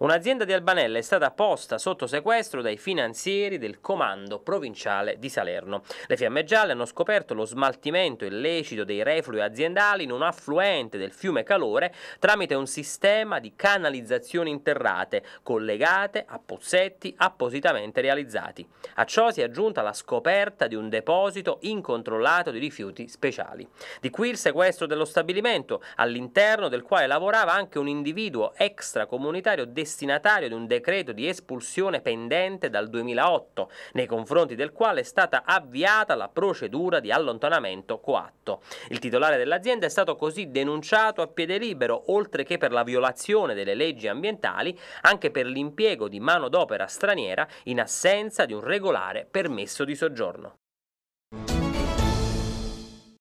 Un'azienda di Albanella è stata posta sotto sequestro dai finanzieri del comando provinciale di Salerno. Le fiamme gialle hanno scoperto lo smaltimento illecito dei reflui aziendali in un affluente del fiume Calore tramite un sistema di canalizzazioni interrate collegate a pozzetti appositamente realizzati. A ciò si è aggiunta la scoperta di un deposito incontrollato di rifiuti speciali. Di qui il sequestro dello stabilimento, all'interno del quale lavorava anche un individuo extracomunitario destinato destinatario di un decreto di espulsione pendente dal 2008, nei confronti del quale è stata avviata la procedura di allontanamento coatto. Il titolare dell'azienda è stato così denunciato a piede libero, oltre che per la violazione delle leggi ambientali, anche per l'impiego di manodopera straniera in assenza di un regolare permesso di soggiorno.